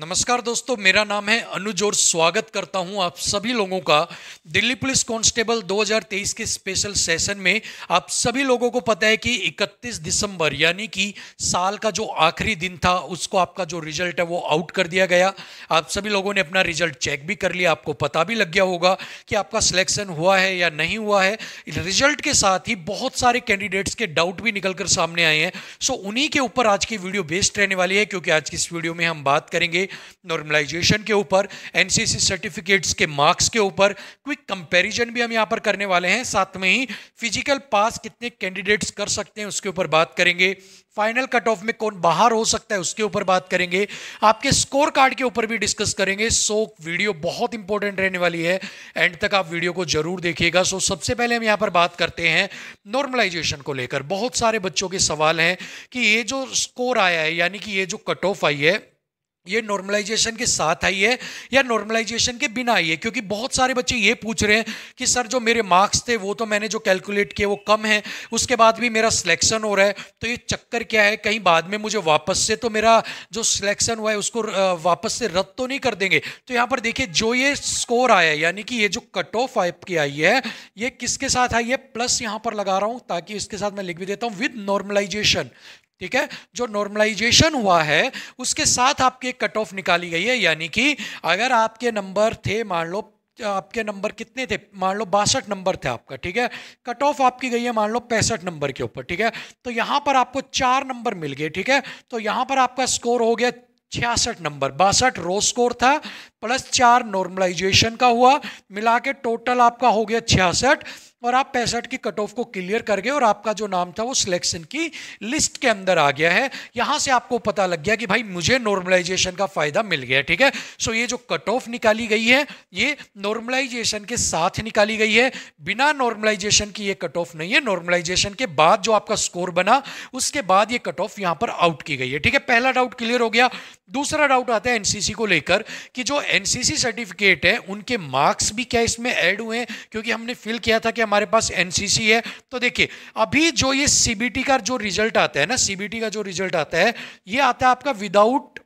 नमस्कार दोस्तों मेरा नाम है अनुज और स्वागत करता हूं आप सभी लोगों का दिल्ली पुलिस कांस्टेबल 2023 के स्पेशल सेशन में आप सभी लोगों को पता है कि 31 दिसंबर यानी कि साल का जो आखिरी दिन था उसको आपका जो रिजल्ट है वो आउट कर दिया गया आप सभी लोगों ने अपना रिजल्ट चेक भी कर लिया आपको पता भी लग गया होगा कि आपका सिलेक्शन हुआ है या नहीं हुआ है रिजल्ट के साथ ही बहुत सारे कैंडिडेट्स के डाउट भी निकल कर सामने आए हैं सो उन्हीं के ऊपर आज की वीडियो बेस्ड रहने वाली है क्योंकि आज की इस वीडियो में हम बात करेंगे नॉर्मलाइजेशन के ऊपर एनसीसी सर्टिफिकेट्स के मार्क्स के ऊपर क्विक कंपैरिजन भी हम यहाँ पर करने वाले हैं साथ में ही फिजिकल पास कितने कैंडिडेट्स कर सकते हैं उसके ऊपर बात करेंगे फाइनल कट ऑफ में कौन बाहर हो सकता है उसके ऊपर बात करेंगे आपके स्कोर कार्ड के ऊपर भी डिस्कस करेंगे सो वीडियो बहुत इंपॉर्टेंट रहने वाली है एंड तक आप वीडियो को जरूर देखिएगा सो सबसे पहले हम यहाँ पर बात करते हैं नॉर्मलाइजेशन को लेकर बहुत सारे बच्चों के सवाल हैं कि ये जो स्कोर आया है यानी कि ये जो कट ऑफ आई है ये नॉर्मलाइजेशन के साथ आई है या नॉर्मलाइजेशन के बिना आई है क्योंकि बहुत सारे बच्चे ये पूछ रहे हैं कि सर जो मेरे मार्क्स थे वो तो मैंने जो कैलकुलेट किए वो कम है उसके बाद भी मेरा सिलेक्शन हो रहा है तो ये चक्कर क्या है कहीं बाद में मुझे वापस से तो मेरा जो सिलेक्शन हुआ है उसको वापस से रद्द तो नहीं कर देंगे तो यहाँ पर देखिए जो ये स्कोर आया है यानी कि ये जो कट ऑफ की आई है ये किसके साथ आई है प्लस यहाँ पर लगा रहा हूँ ताकि इसके साथ मैं लिख भी देता हूँ विद नॉर्मलाइजेशन ठीक है जो नॉर्मलाइजेशन हुआ है उसके साथ आपकी कट ऑफ निकाली गई है यानी कि अगर आपके नंबर थे मान लो आपके नंबर कितने थे मान लो बासठ नंबर थे आपका ठीक है कट ऑफ आपकी गई है मान लो पैंसठ नंबर के ऊपर ठीक है तो यहाँ पर आपको चार नंबर मिल गए ठीक है तो यहाँ पर आपका स्कोर हो गया छियासठ नंबर बासठ रो स्कोर था प्लस चार नॉर्मलाइजेशन का हुआ मिला के टोटल आपका हो गया छियासठ और आप पैंसठ की कट ऑफ को क्लियर कर गए और आपका जो नाम था वो सिलेक्शन की लिस्ट के अंदर आ गया है यहां से आपको पता लग गया कि भाई मुझे नॉर्मलाइजेशन का फायदा मिल गया ठीक है सो ये जो कट ऑफ निकाली गई है ये नॉर्मलाइजेशन के साथ निकाली गई है बिना नॉर्मलाइजेशन की ये कट ऑफ नहीं है नॉर्मलाइजेशन के बाद जो आपका स्कोर बना उसके बाद ये कट ऑफ यहां पर आउट की गई है ठीक है पहला डाउट क्लियर हो गया दूसरा डाउट आता है एनसीसी को लेकर कि जो एनसीसी सर्टिफिकेट है उनके मार्क्स भी क्या इसमें ऐड हुए हैं क्योंकि हमने फिल किया था कि हम हमारे पास एनसीसी है तो देखिए अभी जो ये सीबीटी का जो रिजल्ट आता है ना सीबीटी का जो रिजल्ट आता है ये आता है आपका विदाउट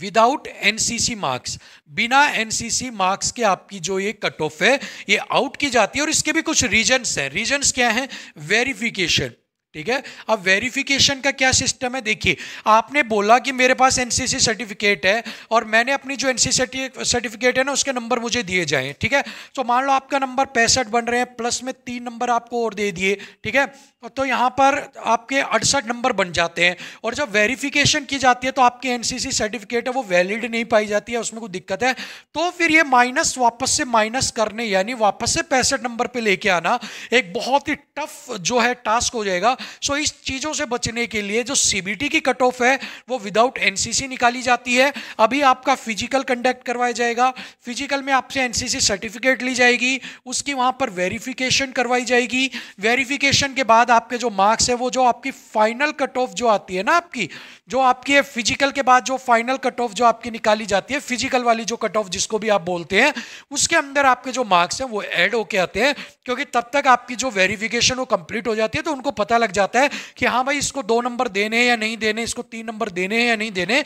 विदाउट एनसीसी मार्क्स बिना एनसीसी मार्क्स के आपकी जो ये कट ऑफ है ये आउट की जाती है और इसके भी कुछ रीजन्स हैं रीजन्स क्या हैं वेरिफिकेशन ठीक है अब वेरिफिकेशन का क्या सिस्टम है देखिए आपने बोला कि मेरे पास एनसीसी सर्टिफिकेट है और मैंने अपनी जो एनसीसी सर्टिफिकेट है ना उसके नंबर मुझे दिए जाए ठीक है तो मान लो आपका नंबर पैंसठ बन रहे हैं प्लस में तीन नंबर आपको और दे दिए ठीक है तो यहाँ पर आपके अड़सठ नंबर बन जाते हैं और जब वेरिफिकेशन की जाती है तो आपके एनसीसी सर्टिफिकेट है वो वैलिड नहीं पाई जाती है उसमें कोई दिक्कत है तो फिर ये माइनस वापस से माइनस करने यानी वापस से पैंसठ नंबर पे लेके आना एक बहुत ही टफ जो है टास्क हो जाएगा सो इस चीज़ों से बचने के लिए जो सी की कट ऑफ है वो विदाउट एन निकाली जाती है अभी आपका फिजिकल कंडक्ट करवाया जाएगा फिजिकल में आपसे एन सर्टिफिकेट ली जाएगी उसकी वहाँ पर वेरीफ़िकेशन करवाई जाएगी वेरीफ़िकेशन के बाद बाद आपके जो मार्क्स है वो जो आपकी फाइनल कट ऑफ जो आती है ना आपकी जो आपकी है फिजिकल के बाद जो फाइनल कट ऑफ जो आपकी निकाली जाती है फिजिकल वाली जो कट ऑफ जिसको भी आप बोलते हैं उसके अंदर आपके जो मार्क्स हैं वो ऐड होके आते हैं क्योंकि तब तक आपकी जो वेरिफिकेशन वो कंप्लीट हो जाती है तो उनको पता लग जाता है कि हाँ भाई इसको दो नंबर देने या नहीं देने इसको तीन नंबर देने या नहीं देने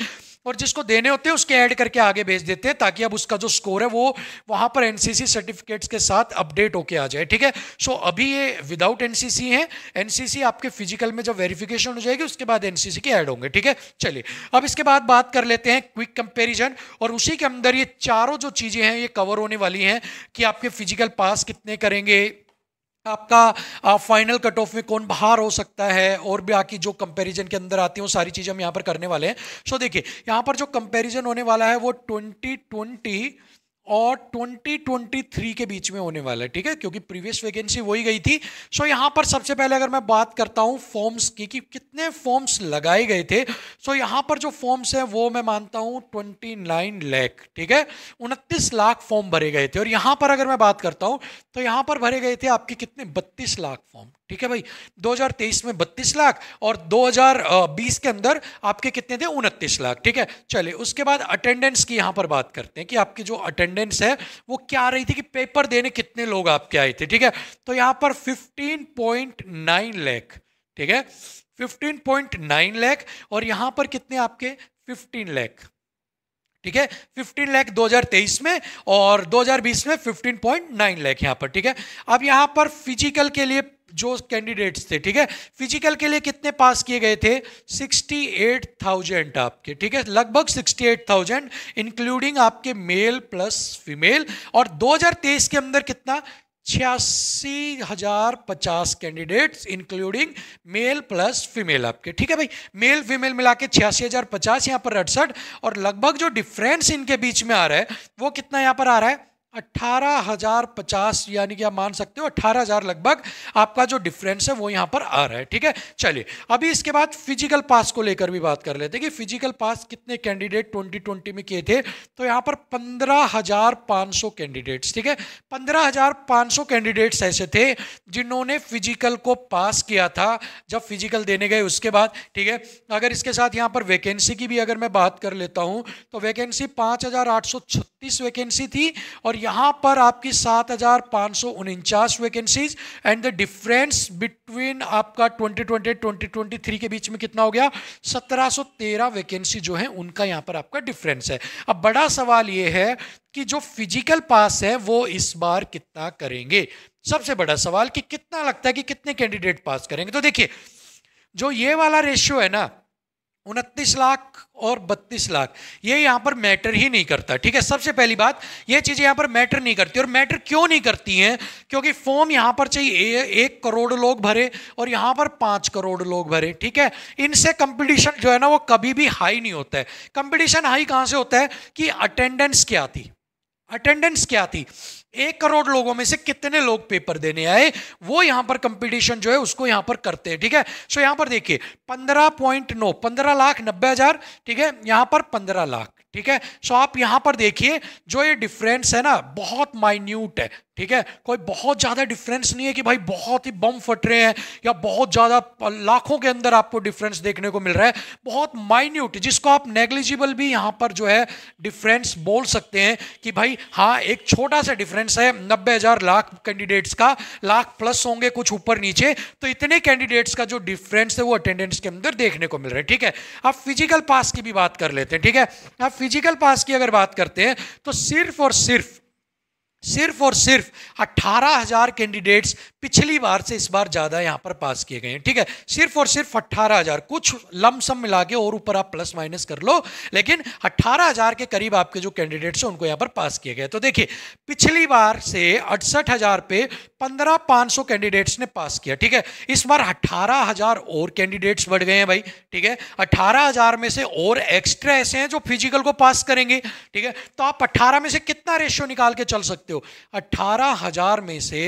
और जिसको देने होते हैं उसके ऐड करके आगे भेज देते हैं ताकि अब उसका जो स्कोर है वो वहां पर एनसीसी सर्टिफिकेट्स के साथ अपडेट होके आ जाए ठीक है सो so, अभी ये विदाउट एनसीसी है एनसीसी आपके फिजिकल में जब वेरिफिकेशन हो जाएगी उसके बाद एनसीसी के ऐड होंगे ठीक है चलिए अब इसके बाद बात कर लेते हैं क्विक कंपेरिजन और उसी के अंदर ये चारों जो चीजें हैं ये कवर होने वाली हैं कि आपके फिजिकल पास कितने करेंगे आपका फाइनल कट ऑफ में कौन बाहर हो सकता है और भी आपकी जो कंपैरिजन के अंदर आती हैं वो सारी चीज़ें हम यहाँ पर करने वाले हैं सो देखिए यहाँ पर जो कंपैरिजन होने वाला है वो ट्वेंटी ट्वेंटी और 2023 के बीच में होने वाला है ठीक है क्योंकि प्रीवियस वैकेंसी वही गई थी सो so, यहाँ पर सबसे पहले अगर मैं बात करता हूँ फॉर्म्स की कि कितने फॉर्म्स लगाए गए थे सो so, यहाँ पर जो फॉर्म्स हैं वो मैं मानता हूँ 29 लाख ठीक है उनतीस लाख फॉर्म भरे गए थे और यहाँ पर अगर मैं बात करता हूँ तो यहाँ पर भरे गए थे आपके कितने बत्तीस लाख फॉर्म ठीक है भाई 2023 में 32 लाख और 2020 के अंदर आपके कितने थे उनतीस लाख ठीक है चले उसके बाद अटेंडेंस की यहां पर बात करते हैं कि आपकी जो अटेंडेंस है वो क्या आ रही थी कि पेपर देने कितने लोग आपके आए थे ठीक है तो यहाँ पर 15.9 लाख ठीक है 15.9 लाख और यहां पर कितने आपके 15 लाख ठीक है 15 लाख 2023 में और 2020 में 15.9 लाख यहाँ पर ठीक है अब यहाँ पर फिजिकल के लिए जो कैंडिडेट्स थे ठीक है फिजिकल के लिए कितने पास किए गए थे 68,000 आपके ठीक है लगभग 68,000 इंक्लूडिंग आपके मेल प्लस फीमेल और 2023 के अंदर कितना छियासी हजार पचास candidates including male plus female आपके ठीक है भाई मेल फीमेल मिला के छियासी हजार पचास यहाँ पर अड़सठ और लगभग जो डिफरेंस इनके बीच में आ रहा है वो कितना यहाँ पर आ रहा है अट्ठारह हजार पचास यानी कि आप मान सकते हो अट्ठारह हजार लगभग आपका जो डिफरेंस है वो यहाँ पर आ रहा है ठीक है चलिए अभी इसके बाद फिजिकल पास को लेकर भी बात कर लेते हैं कि फिजिकल पास कितने कैंडिडेट 2020 में किए थे तो यहाँ पर पंद्रह हजार पांच सौ कैंडिडेट्स ठीक है पंद्रह हजार पांच सौ कैंडिडेट्स ऐसे थे जिन्होंने फिजिकल को पास किया था जब फिजिकल देने गए उसके बाद ठीक है अगर इसके साथ यहाँ पर वैकेंसी की भी अगर मैं बात कर लेता हूँ तो वैकेंसी पाँच हजार आठ सौ छत्तीस वैकेंसी थी और यहाँ पर आपकी सात हजार पांच सौ उनचास vacancies and the difference between आपका 2020 2023 के बीच में कितना हो गया 1713 वैकेंसी जो है उनका यहां पर आपका डिफरेंस है अब बड़ा सवाल यह है कि जो फिजिकल पास है वो इस बार कितना करेंगे सबसे बड़ा सवाल कि कितना लगता है कि कितने कैंडिडेट पास करेंगे तो देखिए जो ये वाला रेशियो है ना उनतीस लाख और बत्तीस लाख ये यहाँ पर मैटर ही नहीं करता ठीक है सबसे पहली बात ये चीज़ें यहाँ पर मैटर नहीं करती और मैटर क्यों नहीं करती हैं क्योंकि फॉर्म यहाँ पर चाहिए एक करोड़ लोग भरे और यहाँ पर पाँच करोड़ लोग भरे ठीक है इनसे कंपटीशन जो है ना वो कभी भी हाई नहीं होता है कंपटीशन हाई कहाँ से होता है कि अटेंडेंस क्या थी अटेंडेंस क्या थी एक करोड़ लोगों में से कितने लोग पेपर देने आए वो यहां पर कंपटीशन जो है उसको यहां पर करते हैं ठीक है सो so यहां पर देखिए पंद्रह पॉइंट नौ पंद्रह लाख नब्बे हजार ठीक है यहां पर पंद्रह लाख ठीक है सो आप यहां पर देखिए जो ये डिफरेंस है ना बहुत माइन्यूट है ठीक है कोई बहुत ज़्यादा डिफरेंस नहीं है कि भाई बहुत ही बम फट रहे हैं या बहुत ज़्यादा लाखों के अंदर आपको डिफरेंस देखने को मिल रहा है बहुत माइन्यूट जिसको आप नेग्लिजिबल भी यहां पर जो है डिफरेंस बोल सकते हैं कि भाई हाँ एक छोटा सा डिफरेंस है नब्बे हज़ार लाख कैंडिडेट्स का लाख प्लस होंगे कुछ ऊपर नीचे तो इतने कैंडिडेट्स का जो डिफरेंस है वो अटेंडेंस के अंदर देखने को मिल रहा है ठीक है आप फिजिकल पास की भी बात कर लेते हैं ठीक है आप फिजिकल पास की अगर बात करते हैं तो सिर्फ और सिर्फ सिर्फ और सिर्फ 18,000 हजार कैंडिडेट्स पिछली बार से इस बार ज़्यादा यहां पर पास किए गए हैं ठीक है सिर्फ और सिर्फ अट्ठारह हजार कुछ लमसम मिला के और ऊपर आप प्लस माइनस कर लो लेकिन 18,000 हजार के करीब आपके जो कैंडिडेट्स हैं उनको यहां पर पास किए गए तो देखिए पिछली बार से अड़सठ हजार पे पंद्रह पांच सौ कैंडिडेट्स ने पास किया ठीक है इस बार अट्ठारह हजार और कैंडिडेट्स बढ़ गए हैं भाई ठीक है अठारह हजार में से और एक्स्ट्रा ऐसे हैं जो फिजिकल को पास करेंगे ठीक है तो आप अट्ठारह में से कितना रेशियो निकाल के चल सकते हो अट्ठारह हजार में से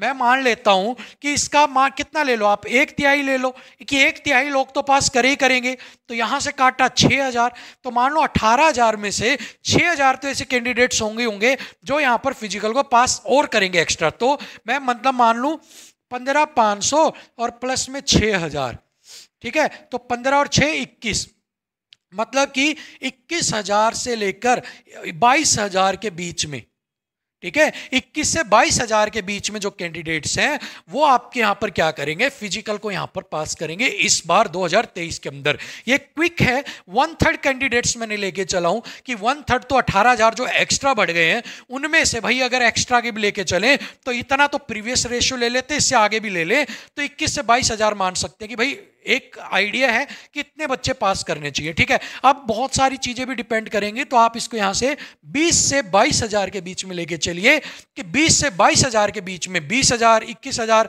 मैं मान लेता हूं कि इसका मां कितना ले लो आप एक तिहाई ले लो कि एक तिहाई लोग तो पास करे ही करेंगे तो यहां से काटा छह हजार तो मान लो अट्ठारह हजार में से छह हजार तो ऐसे कैंडिडेट्स होंगे होंगे जो यहां पर फिजिकल को पास और करेंगे एक्स्ट्रा तो मैं मतलब मान लू पंद्रह पांच सौ और प्लस में छह हजार ठीक है तो पंद्रह और छह इक्कीस मतलब कि इक्कीस हजार से लेकर बाईस हजार के बीच में ठीक है 21 से बाईस हजार के बीच में जो कैंडिडेट्स हैं वो आपके यहां पर क्या करेंगे फिजिकल को यहां पर पास करेंगे इस बार 2023 के अंदर ये क्विक है वन थर्ड कैंडिडेट्स मैंने लेके चला हूं कि वन थर्ड तो 18000 जो एक्स्ट्रा बढ़ गए हैं उनमें से भाई अगर एक्स्ट्रा के भी लेके चले तो इतना तो प्रीवियस रेशियो ले लेते इससे आगे भी ले ले तो इक्कीस से बाईस मान सकते हैं कि भाई एक आइडिया है कि इतने बच्चे पास करने चाहिए ठीक है अब बहुत सारी चीज़ें भी डिपेंड करेंगी तो आप इसको यहां से 20 से बाईस हज़ार के बीच में लेके चलिए कि 20 से बाईस हज़ार के बीच में बीस हज़ार इक्कीस हज़ार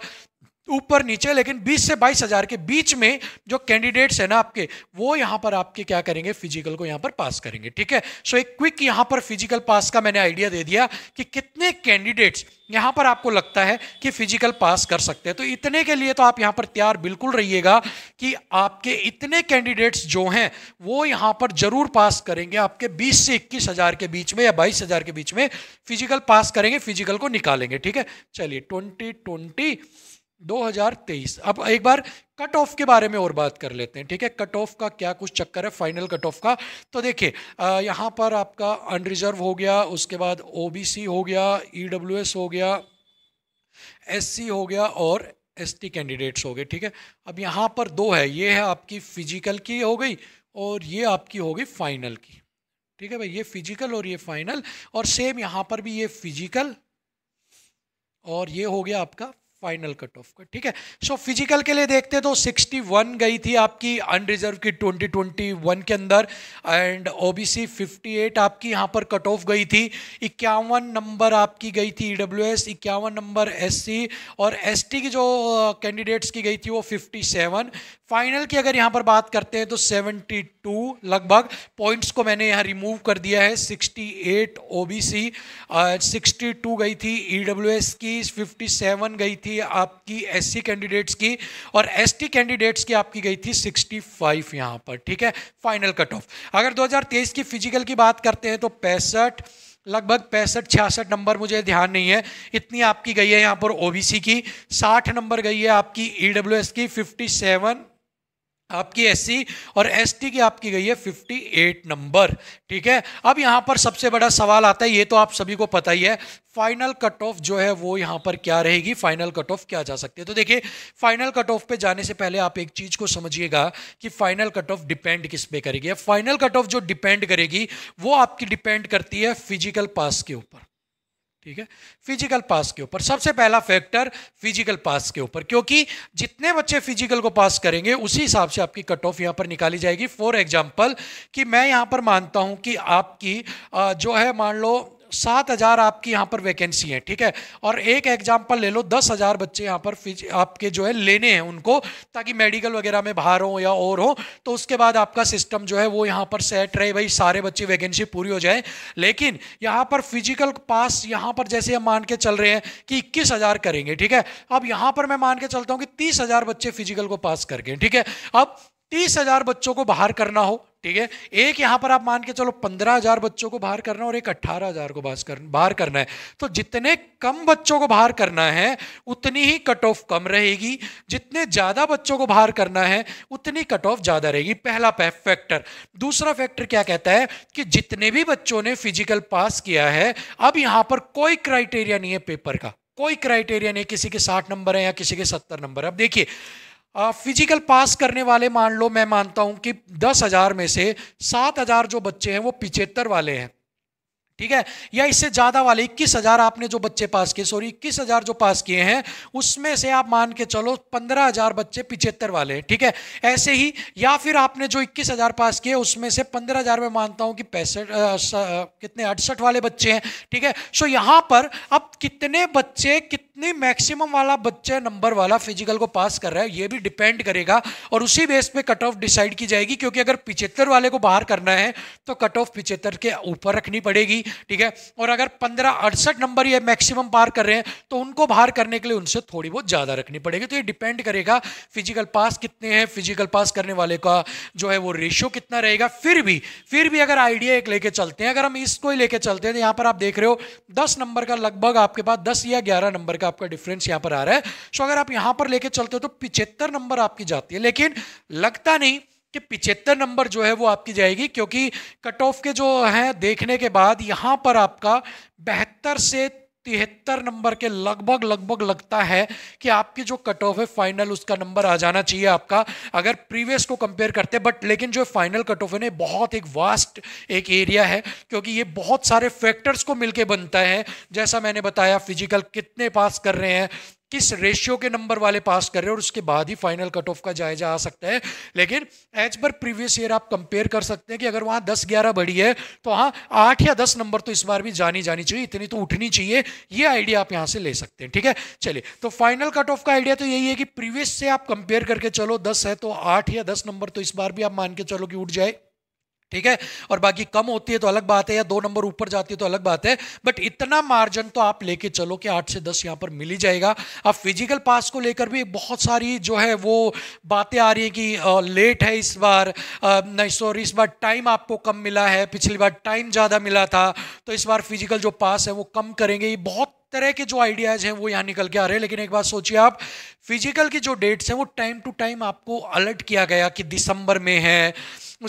ऊपर नीचे लेकिन 20 से बाईस हजार के बीच में जो कैंडिडेट्स है ना आपके वो यहां पर आपके क्या करेंगे फिजिकल को यहां पर पास करेंगे ठीक है सो एक क्विक यहां पर फिजिकल पास का मैंने आइडिया दे दिया कि कितने कैंडिडेट्स यहां पर आपको लगता है कि फिजिकल पास कर सकते हैं तो इतने के लिए तो आप यहां पर तैयार बिल्कुल रहिएगा कि आपके इतने कैंडिडेट्स जो हैं वो यहां पर जरूर पास करेंगे आपके 20 से इक्कीस हजार के बीच में या बाईस हजार के बीच में फिजिकल पास करेंगे फिजिकल को निकालेंगे ठीक है चलिए ट्वेंटी ट्वेंटी 2023 अब एक बार कट ऑफ के बारे में और बात कर लेते हैं ठीक है कट ऑफ का क्या कुछ चक्कर है फाइनल कट ऑफ का तो देखिए यहाँ पर आपका अनरिजर्व हो गया उसके बाद ओ हो गया ई e हो गया एस हो गया और एस कैंडिडेट्स हो गए ठीक है अब यहाँ पर दो है ये है आपकी फिजिकल की हो गई और ये आपकी हो गई फाइनल की ठीक है भाई ये फिजिकल और ये फाइनल और सेम यहाँ पर भी ये फिजिकल और ये हो गया आपका फाइनल कट ऑफ का ठीक है सो फिजिकल के लिए देखते तो 61 गई थी आपकी अनरिजर्व की 2021 के अंदर एंड ओबीसी 58 आपकी यहाँ पर कट ऑफ गई थी इक्यावन नंबर आपकी गई थी ईडब्ल्यू e एस इक्यावन नंबर एससी और एसटी की जो कैंडिडेट्स की गई थी वो 57 फाइनल की अगर यहाँ पर बात करते हैं तो 72 लगभग पॉइंट्स को मैंने यहाँ रिमूव कर दिया है 68 ओबीसी 62 गई थी ईडब्ल्यूएस e की 57 गई थी आपकी एससी कैंडिडेट्स की और एसटी कैंडिडेट्स की आपकी गई थी 65 यहाँ पर ठीक है फाइनल कट ऑफ अगर 2023 की फिजिकल की बात करते हैं तो पैंसठ लगभग पैंसठ छियासठ नंबर मुझे ध्यान नहीं है इतनी आपकी गई है यहाँ पर ओबीसी की 60 नंबर गई है आपकी ईडब्ल्यूएस e की 57 आपकी एस और एस की आपकी गई है 58 नंबर ठीक है अब यहां पर सबसे बड़ा सवाल आता है ये तो आप सभी को पता ही है फाइनल कट ऑफ जो है वो यहाँ पर क्या रहेगी फाइनल कट ऑफ क्या जा सकती है तो देखिए फाइनल कट ऑफ पे जाने से पहले आप एक चीज को समझिएगा कि फाइनल कट ऑफ डिपेंड किस पे करेगी फाइनल कट ऑफ जो डिपेंड करेगी वो आपकी डिपेंड करती है फिजिकल पास के ऊपर ठीक है फिजिकल पास के ऊपर सबसे पहला फैक्टर फिजिकल पास के ऊपर क्योंकि जितने बच्चे फिजिकल को पास करेंगे उसी हिसाब से आपकी कट ऑफ यहाँ पर निकाली जाएगी फॉर एग्जाम्पल कि मैं यहाँ पर मानता हूँ कि आपकी जो है मान लो सात हज़ार आपकी यहाँ पर वैकेंसी है ठीक है और एक एग्जाम्पल ले लो दस हज़ार बच्चे यहाँ पर आपके जो है लेने हैं उनको ताकि मेडिकल वगैरह में बाहर हो या और हो तो उसके बाद आपका सिस्टम जो है वो यहाँ पर सेट रहे भाई सारे बच्चे वैकेंसी पूरी हो जाए लेकिन यहाँ पर फिजिकल पास यहाँ पर जैसे हम मान के चल रहे हैं कि इक्कीस हज़ार करेंगे ठीक है अब यहाँ पर मैं मान के चलता हूँ कि तीस हज़ार बच्चे फिजिकल को पास करके ठीक है अब तीस हजार बच्चों को बाहर करना हो ठीक है एक यहां पर आप मान के चलो पंद्रह हजार बच्चों को बाहर करना है और एक अट्ठारह हजार को बाहर करना है तो जितने कम बच्चों को बाहर करना है उतनी ही कट ऑफ कम रहेगी जितने ज्यादा बच्चों को बाहर करना है उतनी कट ऑफ ज्यादा रहेगी पहला फैक्टर दूसरा फैक्टर क्या कहता है कि जितने भी बच्चों ने फिजिकल पास किया है अब यहां पर कोई क्राइटेरिया नहीं है पेपर का कोई क्राइटेरिया नहीं किसी के साठ नंबर है या किसी के सत्तर नंबर है अब देखिए फिजिकल पास करने वाले मान लो मैं मानता हूं कि दस हजार में से सात हजार जो बच्चे हैं वो पिछहत्तर वाले हैं ठीक है या इससे ज्यादा वाले इक्कीस हजार आपने जो बच्चे पास किए सॉरी इक्कीस हजार जो पास किए हैं उसमें से आप मान के चलो पंद्रह हजार बच्चे पिछहत्तर वाले हैं ठीक है ऐसे ही या फिर आपने जो इक्कीस हजार पास किए उसमें से पंद्रह हजार में मानता हूं कि पैंसठ कितने अड़सठ वाले बच्चे हैं ठीक है सो यहां पर अब कितने बच्चे कितने कितनी मैक्सिमम वाला बच्चा नंबर वाला फिजिकल को पास कर रहा है ये भी डिपेंड करेगा और उसी बेस पे कट ऑफ डिसाइड की जाएगी क्योंकि अगर पिचहत्तर वाले को बाहर करना है तो कट ऑफ पिचहत्तर के ऊपर रखनी पड़ेगी ठीक है और अगर पंद्रह अड़सठ नंबर ये मैक्सिमम पार कर रहे हैं तो उनको बाहर करने के लिए उनसे थोड़ी बहुत ज़्यादा रखनी पड़ेगी तो ये डिपेंड करेगा फिजिकल पास कितने हैं फिजिकल पास करने वाले का जो है वो रेशियो कितना रहेगा फिर भी फिर भी अगर आइडिया एक लेके चलते हैं अगर हम इसको ही लेके चलते हैं तो यहाँ पर आप देख रहे हो दस नंबर का लगभग आपके पास दस या ग्यारह नंबर तक आपका डिफरेंस यहां पर आ रहा है सो अगर आप यहां पर लेके चलते हो तो पिछहत्तर नंबर आपकी जाती है लेकिन लगता नहीं कि पिछहत्तर नंबर जो है वो आपकी जाएगी क्योंकि कट ऑफ के जो है देखने के बाद यहां पर आपका बेहतर से तिहत्तर नंबर के लगभग लगभग लगता है कि आपकी जो कट ऑफ है फाइनल उसका नंबर आ जाना चाहिए आपका अगर प्रीवियस को कंपेयर करते बट लेकिन जो फाइनल कट ऑफ है बहुत एक वास्ट एक एरिया है क्योंकि ये बहुत सारे फैक्टर्स को मिलके बनता है जैसा मैंने बताया फिजिकल कितने पास कर रहे हैं किस रेशियो के नंबर वाले पास कर रहे हैं और उसके बाद ही फाइनल कट ऑफ का जायजा आ सकता है लेकिन एज पर प्रीवियस ईयर आप कंपेयर कर सकते हैं कि अगर वहाँ दस ग्यारह बढ़ी है तो हाँ आठ या दस नंबर तो इस बार भी जानी जानी चाहिए इतनी तो उठनी चाहिए ये आइडिया आप यहाँ से ले सकते हैं ठीक है चलिए तो फाइनल कट ऑफ का आइडिया तो यही है कि प्रीवियस से आप कंपेयर करके चलो दस है तो आठ या दस नंबर तो इस बार भी आप मान के चलो कि उठ जाए ठीक है और बाकी कम होती है तो अलग बात है या दो नंबर ऊपर जाती है तो अलग बात है बट इतना मार्जिन तो आप लेके चलो कि आठ से दस यहां पर मिल ही जाएगा अब फिजिकल पास को लेकर भी बहुत सारी जो है वो बातें आ रही है कि आ, लेट है इस बार नहीं सॉरी इस बार टाइम आपको कम मिला है पिछली बार टाइम ज़्यादा मिला था तो इस बार फिजिकल जो पास है वो कम करेंगे ये बहुत तरह के जो आइडियाज़ हैं वो यहाँ निकल के आ रहे हैं लेकिन एक बात सोचिए आप फिजिकल की जो डेट्स हैं वो टाइम टू टाइम आपको अलर्ट किया गया कि दिसंबर में है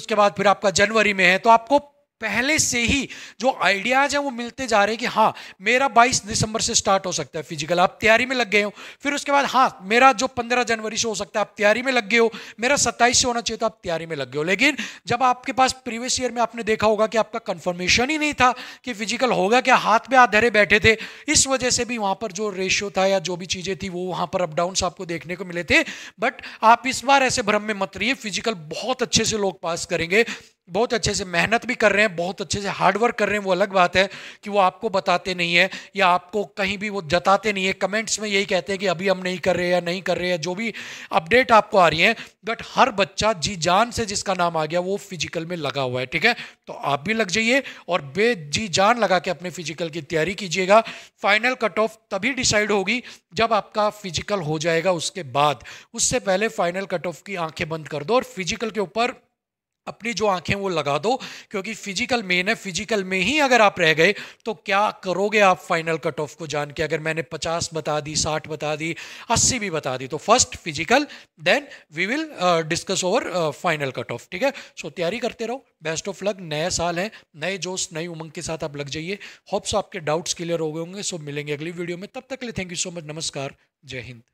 उसके बाद फिर आपका जनवरी में है तो आपको पहले से ही जो आइडियाज हैं वो मिलते जा रहे हैं कि हाँ मेरा 22 दिसंबर से स्टार्ट हो सकता है फिजिकल आप तैयारी में लग गए हो फिर उसके बाद हाँ मेरा जो 15 जनवरी से हो सकता है आप तैयारी में लग गए हो मेरा 27 से होना चाहिए तो आप तैयारी में लग गए हो लेकिन जब आपके पास प्रीवियस ईयर में आपने देखा होगा कि आपका कन्फर्मेशन ही नहीं था कि फिजिकल होगा क्या हाथ में आधेरे बैठे थे इस वजह से भी वहाँ पर जो रेशियो था या जो भी चीज़ें थी वो वहाँ पर अपडाउन आपको देखने को मिले थे बट आप इस बार ऐसे भ्रम में मत रहिए फिजिकल बहुत अच्छे से लोग पास करेंगे बहुत अच्छे से मेहनत भी कर रहे हैं बहुत अच्छे से हार्डवर्क कर रहे हैं वो अलग बात है कि वो आपको बताते नहीं है या आपको कहीं भी वो जताते नहीं है कमेंट्स में यही कहते हैं कि अभी हम नहीं कर रहे या नहीं कर रहे हैं जो भी अपडेट आपको आ रही है बट हर बच्चा जी जान से जिसका नाम आ गया वो फिजिकल में लगा हुआ है ठीक है तो आप भी लग जाइए और बे जी जान लगा के अपने फिजिकल की तैयारी कीजिएगा फाइनल कट ऑफ तभी डिसाइड होगी जब आपका फिजिकल हो जाएगा उसके बाद उससे पहले फाइनल कट ऑफ की आंखें बंद कर दो और फिजिकल के ऊपर अपनी जो आंखें वो लगा दो क्योंकि फिजिकल मेन है फिजिकल में ही अगर आप रह गए तो क्या करोगे आप फाइनल कट ऑफ को जान के अगर मैंने 50 बता दी 60 बता दी 80 भी बता दी तो first physical then we will discuss over final cut off ठीक है सो तैयारी करते रहो बेस्ट ऑफ लक नया साल है नए जोश नई उमंग के साथ आप लग जाइए होप्स आपके डाउट्स क्लियर हो गए होंगे सो मिलेंगे अगली वीडियो में तब तक ले लिए थैंक यू सो मच नमस्कार जय हिंद